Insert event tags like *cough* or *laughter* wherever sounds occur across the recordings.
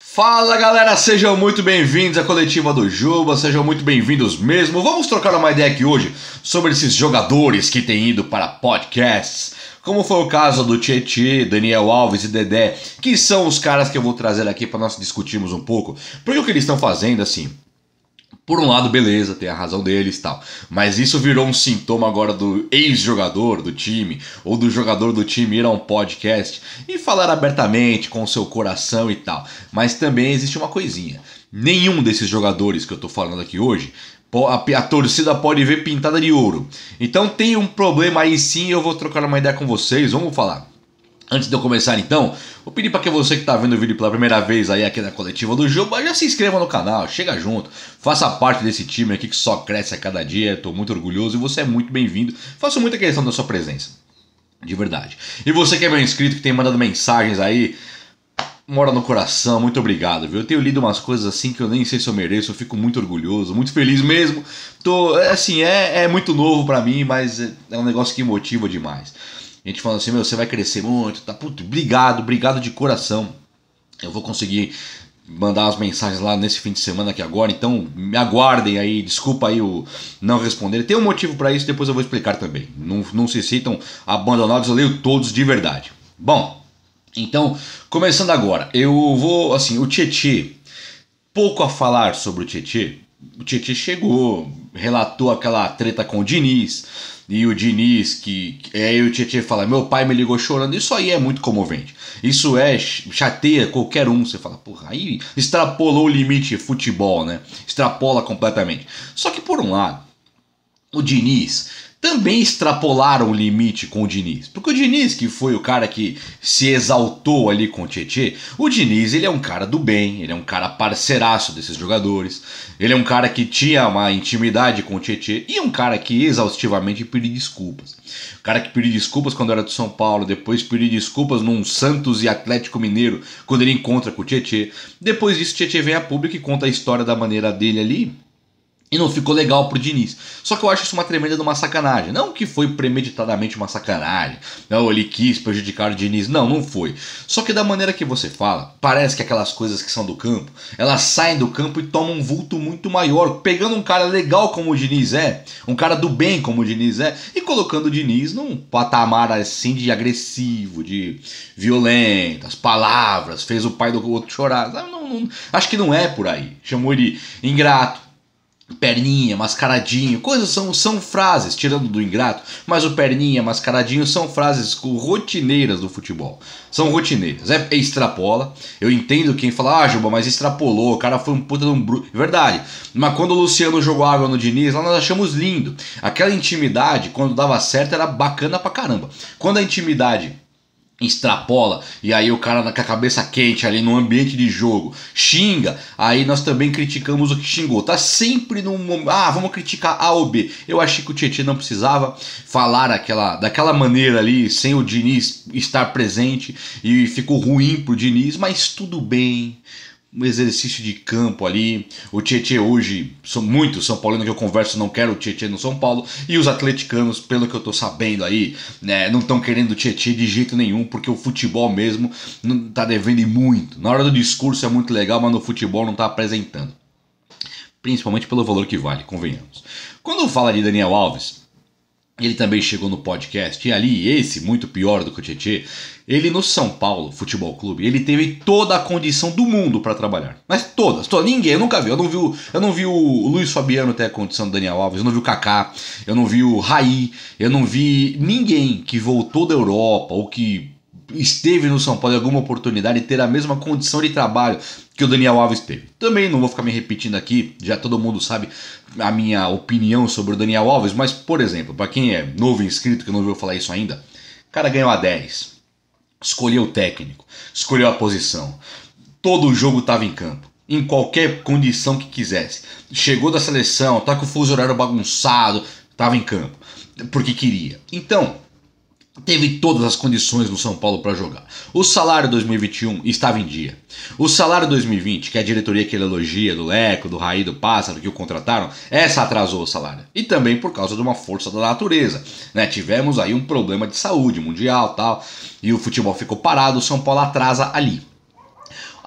Fala galera, sejam muito bem-vindos à coletiva do Juba, sejam muito bem-vindos mesmo. Vamos trocar uma ideia aqui hoje sobre esses jogadores que têm ido para podcasts, como foi o caso do Tietê, Daniel Alves e Dedé, que são os caras que eu vou trazer aqui para nós discutirmos um pouco. Porque o que eles estão fazendo, assim, por um lado, beleza, tem a razão deles e tal. Mas isso virou um sintoma agora do ex-jogador do time, ou do jogador do time ir a um podcast e falar abertamente com o seu coração e tal. Mas também existe uma coisinha: nenhum desses jogadores que eu tô falando aqui hoje. A, a torcida pode ver pintada de ouro. Então tem um problema aí sim, eu vou trocar uma ideia com vocês, vamos falar. Antes de eu começar então, vou pedir para que você que está vendo o vídeo pela primeira vez aí aqui na coletiva do jogo, já se inscreva no canal, chega junto, faça parte desse time aqui que só cresce a cada dia, estou muito orgulhoso e você é muito bem-vindo, faço muita questão da sua presença, de verdade. E você que é meu inscrito, que tem mandado mensagens aí, mora no coração, muito obrigado, viu? Eu tenho lido umas coisas assim que eu nem sei se eu mereço, eu fico muito orgulhoso, muito feliz mesmo. Tô, é assim, é, é muito novo para mim, mas é, é um negócio que motiva demais. A gente falando assim, meu, você vai crescer muito, tá? Puto, obrigado, obrigado de coração. Eu vou conseguir mandar as mensagens lá nesse fim de semana aqui agora, então me aguardem aí, desculpa aí o não responder. Tem um motivo para isso, depois eu vou explicar também. Não, não se citam abandonados, eu leio todos de verdade. Bom, então, começando agora, eu vou, assim, o Tietê, pouco a falar sobre o Tietê. O Tietê chegou, relatou aquela treta com o Diniz, e o Diniz, que aí o Tietchan fala, meu pai me ligou chorando, isso aí é muito comovente. Isso é chateia qualquer um, você fala, porra, aí extrapolou o limite futebol, né? Extrapola completamente. Só que por um lado, o Diniz também extrapolaram o limite com o Diniz. Porque o Diniz, que foi o cara que se exaltou ali com o Tietê, o Diniz ele é um cara do bem, ele é um cara parceiraço desses jogadores, ele é um cara que tinha uma intimidade com o Tietê e um cara que exaustivamente pediu desculpas. O cara que pediu desculpas quando era do São Paulo, depois pediu desculpas num Santos e Atlético Mineiro quando ele encontra com o Tietê. Depois disso, o Tietê vem a público e conta a história da maneira dele ali e não ficou legal pro Diniz. Só que eu acho isso uma tremenda de uma sacanagem. Não que foi premeditadamente uma sacanagem. Não, ele quis prejudicar o Diniz. Não, não foi. Só que da maneira que você fala, parece que aquelas coisas que são do campo, elas saem do campo e tomam um vulto muito maior. Pegando um cara legal como o Diniz é, um cara do bem como o Diniz é, e colocando o Diniz num patamar assim de agressivo, de violento, as palavras, fez o pai do outro chorar. Não, não, não, acho que não é por aí. Chamou ele ingrato Perninha, mascaradinho, coisas são, são frases, tirando do ingrato, mas o perninha, mascaradinho são frases rotineiras do futebol. São rotineiras. É, é extrapola. Eu entendo quem fala, ah, Juba, mas extrapolou, o cara foi um puta de um bruto. Verdade. Mas quando o Luciano jogou água no Diniz, lá nós achamos lindo. Aquela intimidade, quando dava certo, era bacana pra caramba. Quando a intimidade extrapola e aí o cara com a cabeça quente ali no ambiente de jogo xinga, aí nós também criticamos o que xingou. Tá sempre no momento, ah, vamos criticar A ou B. Eu achei que o Tietchan não precisava falar aquela, daquela maneira ali, sem o Diniz estar presente e ficou ruim pro Diniz, mas tudo bem um exercício de campo ali. O Tietchan hoje, são muitos São Paulino que eu converso, não quero o Tietchan no São Paulo. E os atleticanos, pelo que eu tô sabendo aí, né, não estão querendo o Tietchan de jeito nenhum, porque o futebol mesmo não tá devendo muito. Na hora do discurso é muito legal, mas no futebol não tá apresentando. Principalmente pelo valor que vale, convenhamos. Quando fala de Daniel Alves, ele também chegou no podcast e ali, esse, muito pior do que o Tietê, ele no São Paulo Futebol Clube, ele teve toda a condição do mundo para trabalhar. Mas todas, todas, ninguém, eu nunca vi. Eu não vi, o, eu não vi o Luiz Fabiano ter a condição do Daniel Alves, eu não vi o Kaká, eu não vi o Raí, eu não vi ninguém que voltou da Europa ou que esteve no São Paulo em alguma oportunidade ter a mesma condição de trabalho que o Daniel Alves teve. Também não vou ficar me repetindo aqui, já todo mundo sabe a minha opinião sobre o Daniel Alves, mas por exemplo, para quem é novo inscrito que não ouviu falar isso ainda, o cara ganhou a 10, escolheu o técnico, escolheu a posição, todo o jogo estava em campo em qualquer condição que quisesse. Chegou da seleção, tá com o fuso horário bagunçado, tava em campo, porque queria. Então, teve todas as condições no São Paulo para jogar. O salário 2021 estava em dia. O salário 2020, que é a diretoria que ele elogia, do Leco, do Raí, do Pássaro, que o contrataram, essa atrasou o salário. E também por causa de uma força da natureza. Né? Tivemos aí um problema de saúde mundial tal, e o futebol ficou parado, o São Paulo atrasa ali.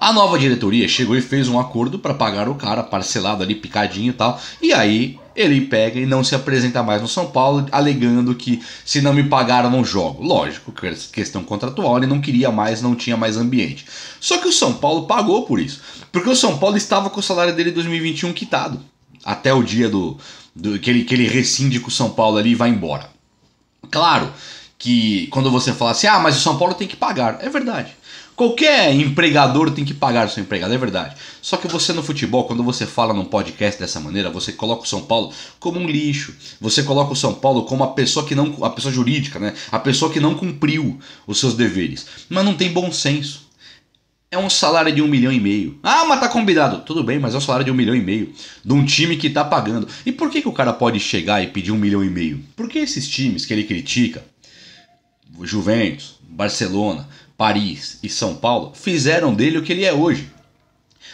A nova diretoria chegou e fez um acordo para pagar o cara parcelado ali, picadinho e tal. E aí ele pega e não se apresenta mais no São Paulo, alegando que se não me pagaram, não jogo. Lógico, é questão contratual, ele não queria mais, não tinha mais ambiente. Só que o São Paulo pagou por isso, porque o São Paulo estava com o salário dele 2021 quitado, até o dia do, do que, ele, que ele rescinde com o São Paulo ali e vai embora. Claro que quando você fala assim, ah, mas o São Paulo tem que pagar, é verdade. Qualquer empregador tem que pagar o seu empregado, é verdade. Só que você no futebol, quando você fala num podcast dessa maneira, você coloca o São Paulo como um lixo. Você coloca o São Paulo como a pessoa que não, a pessoa jurídica, né? A pessoa que não cumpriu os seus deveres, mas não tem bom senso. É um salário de um milhão e meio. Ah, mas tá combinado. Tudo bem, mas é um salário de um milhão e meio. De um time que tá pagando. E por que, que o cara pode chegar e pedir um milhão e meio? Porque esses times que ele critica, Juventus, Barcelona, Paris e São Paulo, fizeram dele o que ele é hoje.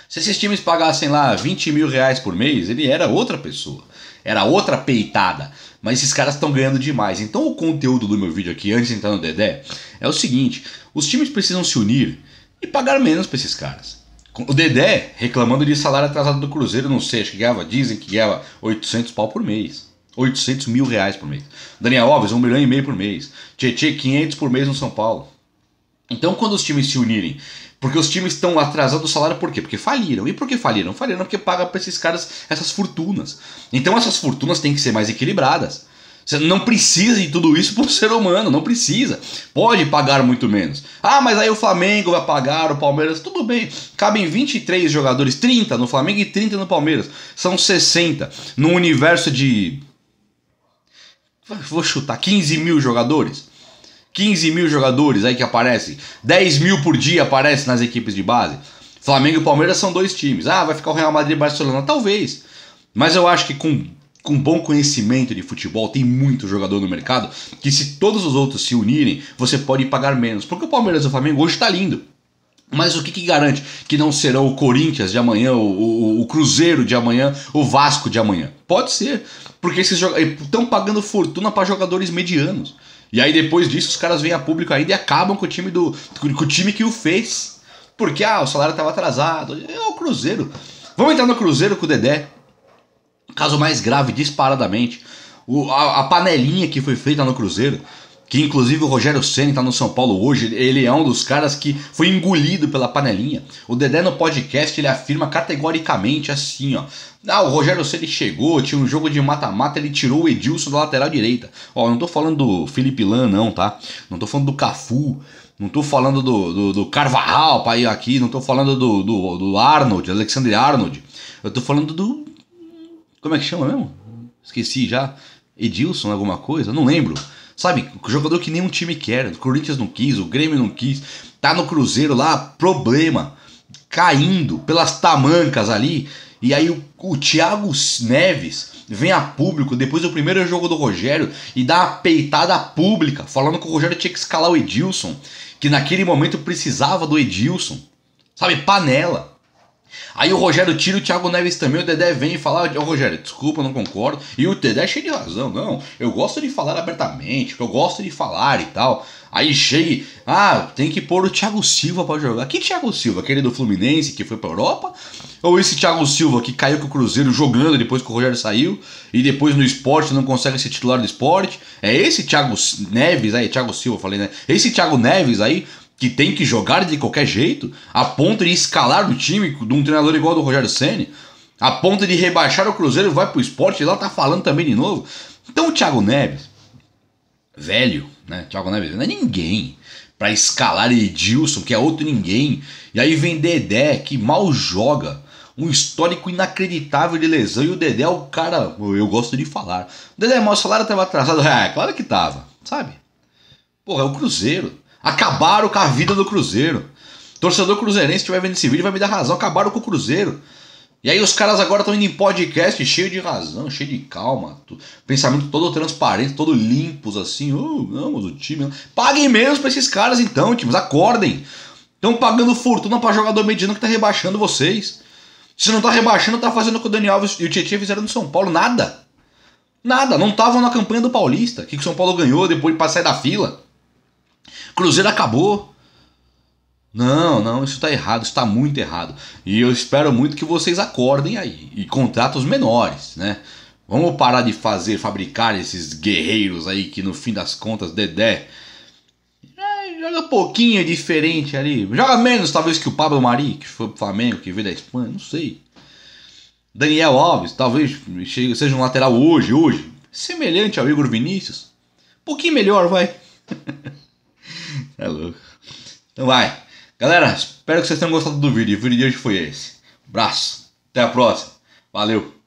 Se esses times pagassem lá 20 mil reais por mês, ele era outra pessoa. Era outra peitada. Mas esses caras estão ganhando demais. Então o conteúdo do meu vídeo aqui, antes de entrar no Dedé, é o seguinte: os times precisam se unir e pagar menos para esses caras. O Dedé reclamando de salário atrasado do Cruzeiro, não sei, acho que ganhava, dizem que ganhava 800 pau por mês. 800 mil reais por mês. Daniel Alves, 1 milhão e meio por mês. Tietê, 500 por mês no São Paulo. Então, quando os times se unirem, porque os times estão atrasando o salário, por quê? Porque faliram. E por que faliram? Faliram porque paga para esses caras essas fortunas. Então, essas fortunas têm que ser mais equilibradas. Você não precisa de tudo isso para ser humano, não precisa. Pode pagar muito menos. Ah, mas aí o Flamengo vai pagar, o Palmeiras, tudo bem. Cabem 23 jogadores, 30 no Flamengo e 30 no Palmeiras. São 60. Num universo de. Vou chutar, 15 mil jogadores. 15 mil jogadores aí que aparecem, 10 mil por dia aparecem nas equipes de base. Flamengo e Palmeiras são dois times. Ah, vai ficar o Real Madrid e Barcelona? Talvez. Mas eu acho que com, com bom conhecimento de futebol, tem muito jogador no mercado que se todos os outros se unirem, você pode pagar menos. Porque o Palmeiras e o Flamengo hoje está lindo. Mas o que, que, garante que não serão o Corinthians de amanhã, o, o, o, Cruzeiro de amanhã, o Vasco de amanhã? Pode ser, porque esses estão pagando fortuna para jogadores medianos. E aí depois disso os caras vêm a público ainda e acabam com o time do com o time que o fez. Porque ah, o salário estava atrasado. É o Cruzeiro. Vamos entrar no Cruzeiro com o Dedé. Caso mais grave disparadamente. O, a, a panelinha que foi feita no Cruzeiro que inclusive o Rogério Senna está no São Paulo hoje, ele é um dos caras que foi engolido pela panelinha. O Dedé no podcast ele afirma categoricamente assim, ó. Ah, o Rogério Senna chegou, tinha um jogo de mata-mata, ele tirou o Edilson da lateral direita. Ó, não tô falando do Felipe Lan não, tá? Não tô falando do Cafu, não tô falando do, do, do Carvajal pra ir aqui, não tô falando do, do, do Arnold, Alexandre Arnold. Eu tô falando do... como é que chama mesmo? Esqueci já. Edilson alguma coisa? Não lembro. Sabe, jogador que nenhum time quer, o Corinthians não quis, o Grêmio não quis, tá no Cruzeiro lá, problema, caindo pelas tamancas ali. E aí o, o Thiago Neves vem a público depois do primeiro jogo do Rogério e dá uma peitada pública, falando que o Rogério tinha que escalar o Edilson, que naquele momento precisava do Edilson. Sabe, panela. Aí o Rogério tira o Thiago Neves também, o Dedé vem e fala, ô oh, Rogério, desculpa, não concordo. E o Dedé é cheio de razão, não. Eu gosto de falar abertamente, eu gosto de falar e tal. Aí chega, ah, tem que pôr o Thiago Silva para jogar. Que Thiago Silva? Aquele do Fluminense que foi pra Europa? Ou esse Thiago Silva que caiu com o Cruzeiro jogando depois que o Rogério saiu e depois no esporte não consegue ser titular do esporte? É esse Thiago Neves aí, Thiago Silva, falei, né? Esse Thiago Neves aí que tem que jogar de qualquer jeito, a ponto de escalar o time de um treinador igual ao do Rogério Ceni, a ponto de rebaixar o Cruzeiro, vai pro esporte e lá tá falando também de novo. Então o Thiago Neves, velho, né? Thiago Neves não é ninguém para escalar Edilson, que é outro ninguém, e aí vem Dedé, que mal joga, um histórico inacreditável de lesão, e o Dedé é o cara, eu gosto de falar. O Dedé, mas o salário tava atrasado, *laughs* é, claro que tava, sabe? Porra, é o Cruzeiro. Acabaram com a vida do Cruzeiro. Torcedor cruzeirense que estiver vendo esse vídeo vai me dar razão. Acabaram com o Cruzeiro. E aí os caras agora estão indo em podcast cheio de razão, cheio de calma, pensamento todo transparente, todo limpos assim, oh, não, time. Não. Paguem menos para esses caras então, times, acordem. Estão pagando fortuna para jogador mediano que tá rebaixando vocês. Se não tá rebaixando, tá fazendo o que o Daniel Alves e o Tietchan fizeram no São Paulo, nada. Nada, não estavam na campanha do Paulista, que o São Paulo ganhou depois de passar da fila. Cruzeiro acabou. Não, não, isso está errado, está muito errado. E eu espero muito que vocês acordem aí e contratem os menores, né? Vamos parar de fazer, fabricar esses guerreiros aí que no fim das contas, Dedé. É, joga um pouquinho diferente ali. Joga menos, talvez, que o Pablo Mari, que foi pro Flamengo, que veio da Espanha, não sei. Daniel Alves, talvez seja um lateral hoje, hoje. Semelhante ao Igor Vinícius. Um pouquinho melhor, vai. *laughs* É louco. Então vai. Galera, espero que vocês tenham gostado do vídeo. O vídeo de hoje foi esse. abraço. Até a próxima. Valeu.